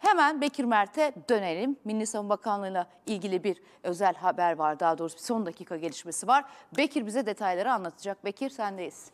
Hemen Bekir Mert'e dönelim. Milli Savunma Bakanlığı'yla ilgili bir özel haber var daha doğrusu bir son dakika gelişmesi var. Bekir bize detayları anlatacak. Bekir sendeyiz.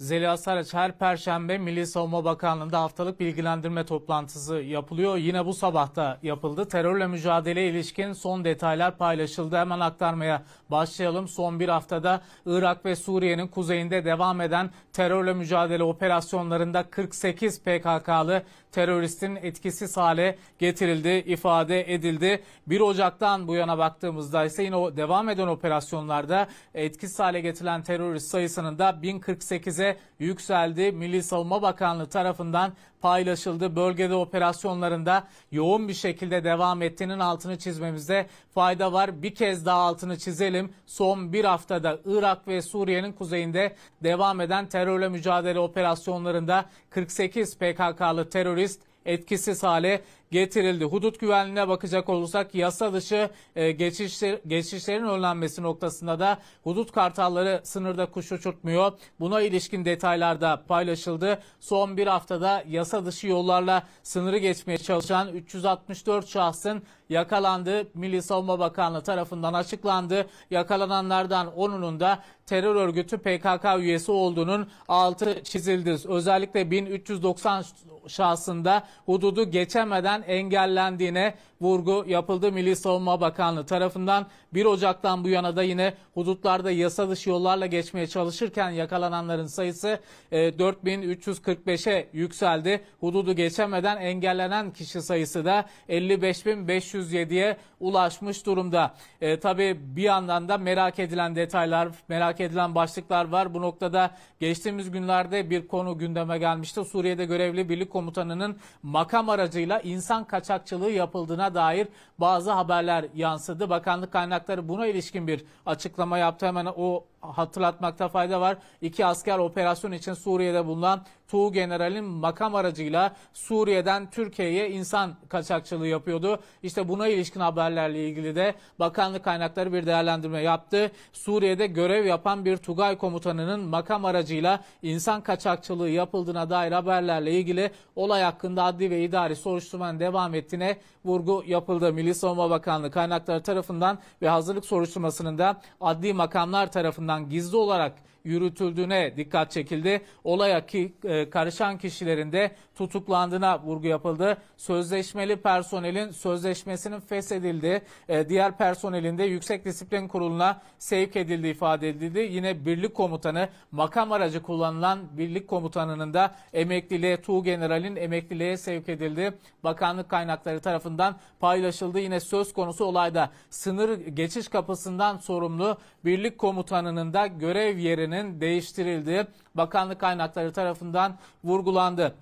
Zeliha Saraç her perşembe Milli Savunma Bakanlığı'nda haftalık bilgilendirme toplantısı yapılıyor. Yine bu sabahta yapıldı. Terörle mücadele ilişkin son detaylar paylaşıldı. Hemen aktarmaya başlayalım. Son bir haftada Irak ve Suriye'nin kuzeyinde devam eden terörle mücadele operasyonlarında 48 PKK'lı teröristin etkisiz hale getirildi, ifade edildi. 1 Ocak'tan bu yana baktığımızda ise yine o devam eden operasyonlarda etkisiz hale getirilen terörist sayısının da 1048'e yükseldi. Milli Savunma Bakanlığı tarafından paylaşıldı. Bölgede operasyonlarında yoğun bir şekilde devam ettiğinin altını çizmemizde fayda var. Bir kez daha altını çizelim. Son bir haftada Irak ve Suriye'nin kuzeyinde devam eden terörle mücadele operasyonlarında 48 PKK'lı terörist etkisiz hale getirildi. Hudut güvenliğine bakacak olursak yasa dışı e, geçişler, geçişlerin önlenmesi noktasında da hudut kartalları sınırda kuş uçurtmuyor. Buna ilişkin detaylar da paylaşıldı. Son bir haftada yasa dışı yollarla sınırı geçmeye çalışan 364 şahsın yakalandı. Milli Savunma Bakanlığı tarafından açıklandı. Yakalananlardan 10'unun da terör örgütü PKK üyesi olduğunun altı çizildi. Özellikle 1390 şahsında hududu geçemeden engellendiğine vurgu yapıldı. Milli Savunma Bakanlığı tarafından 1 Ocak'tan bu yana da yine hudutlarda yasa dışı yollarla geçmeye çalışırken yakalananların sayısı 4345'e yükseldi. Hududu geçemeden engellenen kişi sayısı da 55.507'ye ulaşmış durumda. E, tabii bir yandan da merak edilen detaylar, merak edilen başlıklar var. Bu noktada geçtiğimiz günlerde bir konu gündeme gelmişti. Suriye'de görevli birlik komutanının makam aracıyla insan kaçakçılığı yapıldığına dair bazı haberler yansıdı. Bakanlık kaynakları buna ilişkin bir açıklama yaptı. Hemen o hatırlatmakta fayda var. İki asker operasyon için Suriye'de bulunan Tuğ General'in makam aracıyla Suriye'den Türkiye'ye insan kaçakçılığı yapıyordu. İşte buna ilişkin haberlerle ilgili de bakanlık kaynakları bir değerlendirme yaptı. Suriye'de görev yapan bir Tugay komutanının makam aracıyla insan kaçakçılığı yapıldığına dair haberlerle ilgili olay hakkında adli ve idari soruşturmanın devam ettiğine vurgu yapıldı. Milli Savunma Bakanlığı kaynakları tarafından ve hazırlık soruşturmasının da adli makamlar tarafından tarafından gizli olarak yürütüldüğüne dikkat çekildi. Olaya ki, e, karışan kişilerin de tutuklandığına vurgu yapıldı. Sözleşmeli personelin sözleşmesinin feshedildi. E, diğer personelin de Yüksek Disiplin Kurulu'na sevk edildi ifade edildi. Yine birlik komutanı makam aracı kullanılan birlik komutanının da emekliliğe General'in emekliliğe sevk edildi. Bakanlık kaynakları tarafından paylaşıldı. Yine söz konusu olayda sınır geçiş kapısından sorumlu birlik komutanının da görev yerine kriterinin değiştirildiği bakanlık kaynakları tarafından vurgulandı.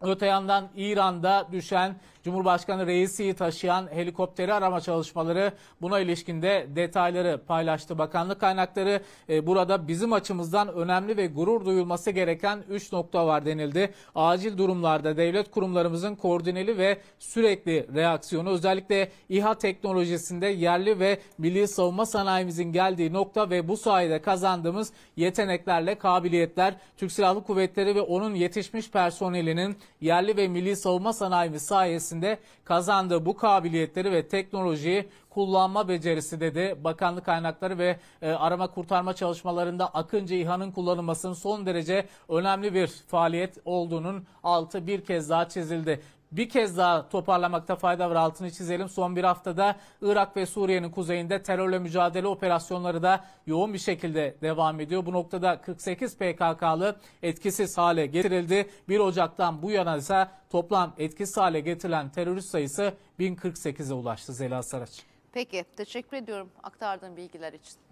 Öte yandan İran'da düşen Cumhurbaşkanı reisi taşıyan helikopteri arama çalışmaları buna ilişkinde detayları paylaştı. Bakanlık kaynakları e, burada bizim açımızdan önemli ve gurur duyulması gereken 3 nokta var denildi. Acil durumlarda devlet kurumlarımızın koordineli ve sürekli reaksiyonu özellikle İHA teknolojisinde yerli ve milli savunma sanayimizin geldiği nokta ve bu sayede kazandığımız yeteneklerle kabiliyetler Türk Silahlı Kuvvetleri ve onun yetişmiş personelinin yerli ve milli savunma sanayimiz sayesinde sayesinde kazandığı bu kabiliyetleri ve teknolojiyi kullanma becerisi dedi. Bakanlık kaynakları ve e, arama kurtarma çalışmalarında Akıncı İHA'nın kullanılmasının son derece önemli bir faaliyet olduğunun altı bir kez daha çizildi bir kez daha toparlamakta fayda var altını çizelim. Son bir haftada Irak ve Suriye'nin kuzeyinde terörle mücadele operasyonları da yoğun bir şekilde devam ediyor. Bu noktada 48 PKK'lı etkisiz hale getirildi. 1 Ocak'tan bu yana ise toplam etkisiz hale getirilen terörist sayısı 1048'e ulaştı Zela Saraç. Peki teşekkür ediyorum aktardığın bilgiler için.